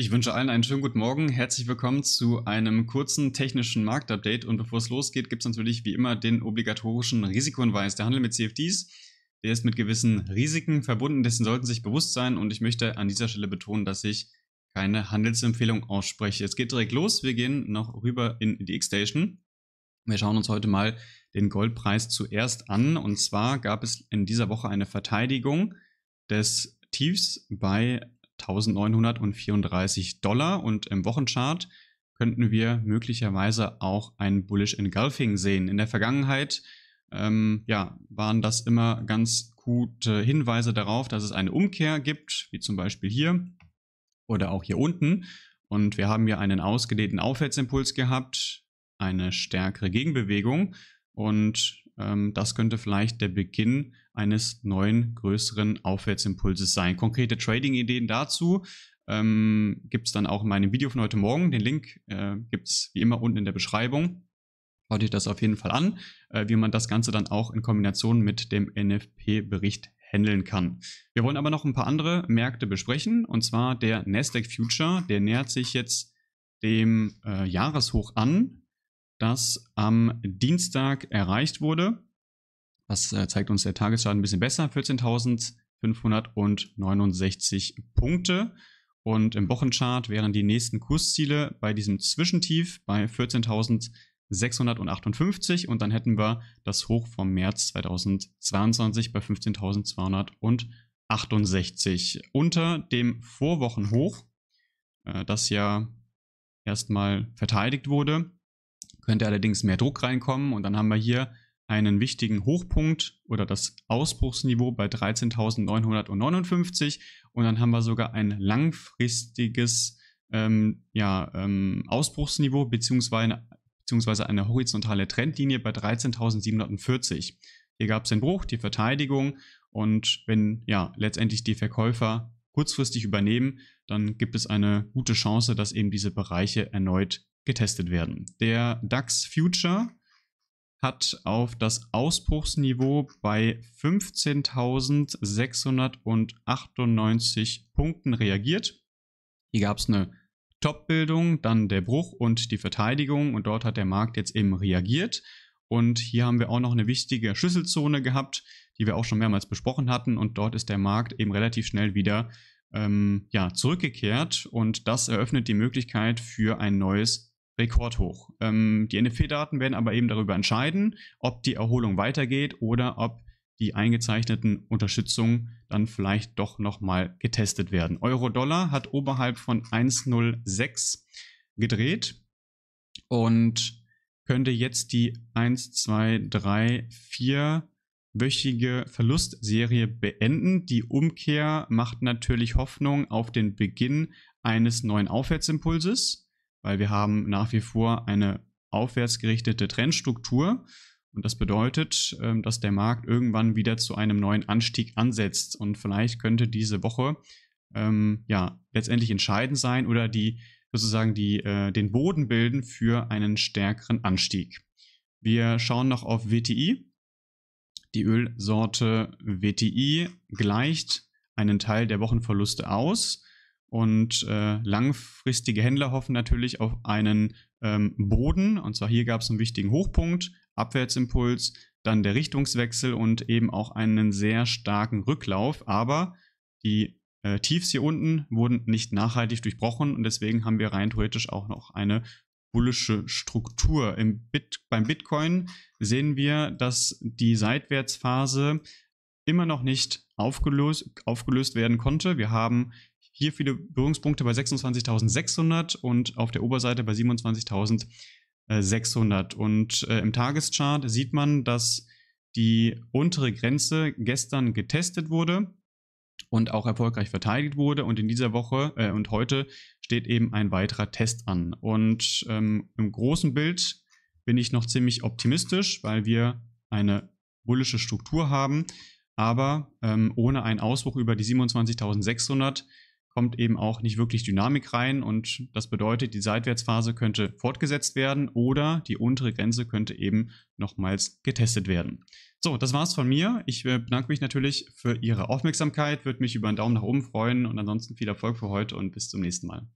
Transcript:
Ich wünsche allen einen schönen guten Morgen. Herzlich willkommen zu einem kurzen technischen Marktupdate. Und bevor es losgeht, gibt es natürlich wie immer den obligatorischen Risikohinweis. Der Handel mit CFDs, der ist mit gewissen Risiken verbunden, dessen sollten Sie sich bewusst sein. Und ich möchte an dieser Stelle betonen, dass ich keine Handelsempfehlung ausspreche. Es geht direkt los. Wir gehen noch rüber in die X-Station. Wir schauen uns heute mal den Goldpreis zuerst an. Und zwar gab es in dieser Woche eine Verteidigung des Tiefs bei 1934 Dollar und im Wochenchart könnten wir möglicherweise auch ein Bullish Engulfing sehen. In der Vergangenheit ähm, ja, waren das immer ganz gute Hinweise darauf, dass es eine Umkehr gibt, wie zum Beispiel hier oder auch hier unten. Und wir haben hier einen ausgedehnten Aufwärtsimpuls gehabt, eine stärkere Gegenbewegung und ähm, das könnte vielleicht der Beginn eines neuen, größeren Aufwärtsimpulses sein. Konkrete Trading-Ideen dazu ähm, gibt es dann auch in meinem Video von heute Morgen. Den Link äh, gibt es wie immer unten in der Beschreibung. Schaut euch das auf jeden Fall an, äh, wie man das Ganze dann auch in Kombination mit dem NFP-Bericht handeln kann. Wir wollen aber noch ein paar andere Märkte besprechen, und zwar der Nasdaq Future. Der nähert sich jetzt dem äh, Jahreshoch an das am Dienstag erreicht wurde. Das äh, zeigt uns der Tagesstart ein bisschen besser, 14.569 Punkte. Und im Wochenchart wären die nächsten Kursziele bei diesem Zwischentief bei 14.658 und dann hätten wir das Hoch vom März 2022 bei 15.268. Unter dem Vorwochenhoch, äh, das ja erstmal verteidigt wurde, könnte allerdings mehr Druck reinkommen und dann haben wir hier einen wichtigen Hochpunkt oder das Ausbruchsniveau bei 13.959 und dann haben wir sogar ein langfristiges ähm, ja, ähm, Ausbruchsniveau bzw. beziehungsweise eine horizontale Trendlinie bei 13.740. Hier gab es den Bruch, die Verteidigung und wenn ja letztendlich die Verkäufer kurzfristig übernehmen, dann gibt es eine gute Chance, dass eben diese Bereiche erneut getestet werden. Der DAX Future hat auf das Ausbruchsniveau bei 15.698 Punkten reagiert. Hier gab es eine Top-Bildung, dann der Bruch und die Verteidigung und dort hat der Markt jetzt eben reagiert. Und hier haben wir auch noch eine wichtige Schlüsselzone gehabt, die wir auch schon mehrmals besprochen hatten und dort ist der Markt eben relativ schnell wieder ähm, ja, zurückgekehrt und das eröffnet die Möglichkeit für ein neues rekordhoch. Ähm, die NFP-Daten werden aber eben darüber entscheiden, ob die Erholung weitergeht oder ob die eingezeichneten Unterstützungen dann vielleicht doch nochmal getestet werden. Euro-Dollar hat oberhalb von 1,06 gedreht und könnte jetzt die 1, 2, 3, 4 wöchige Verlustserie beenden. Die Umkehr macht natürlich Hoffnung auf den Beginn eines neuen Aufwärtsimpulses weil wir haben nach wie vor eine aufwärtsgerichtete Trendstruktur. Und das bedeutet, ähm, dass der Markt irgendwann wieder zu einem neuen Anstieg ansetzt. Und vielleicht könnte diese Woche ähm, ja letztendlich entscheidend sein oder die sozusagen die, äh, den Boden bilden für einen stärkeren Anstieg. Wir schauen noch auf WTI. Die Ölsorte WTI gleicht einen Teil der Wochenverluste aus. Und äh, langfristige Händler hoffen natürlich auf einen ähm, Boden. Und zwar hier gab es einen wichtigen Hochpunkt, Abwärtsimpuls, dann der Richtungswechsel und eben auch einen sehr starken Rücklauf. Aber die äh, Tiefs hier unten wurden nicht nachhaltig durchbrochen und deswegen haben wir rein theoretisch auch noch eine bullische Struktur. Im Bit beim Bitcoin sehen wir, dass die Seitwärtsphase immer noch nicht aufgelöst, aufgelöst werden konnte. Wir haben hier viele Berührungspunkte bei 26.600 und auf der Oberseite bei 27.600. Und äh, im Tageschart sieht man, dass die untere Grenze gestern getestet wurde und auch erfolgreich verteidigt wurde. Und in dieser Woche äh, und heute steht eben ein weiterer Test an. Und ähm, im großen Bild bin ich noch ziemlich optimistisch, weil wir eine bullische Struktur haben. Aber ähm, ohne einen Ausbruch über die 27.600 kommt eben auch nicht wirklich Dynamik rein und das bedeutet, die Seitwärtsphase könnte fortgesetzt werden oder die untere Grenze könnte eben nochmals getestet werden. So, das war's von mir. Ich äh, bedanke mich natürlich für Ihre Aufmerksamkeit, würde mich über einen Daumen nach oben freuen und ansonsten viel Erfolg für heute und bis zum nächsten Mal.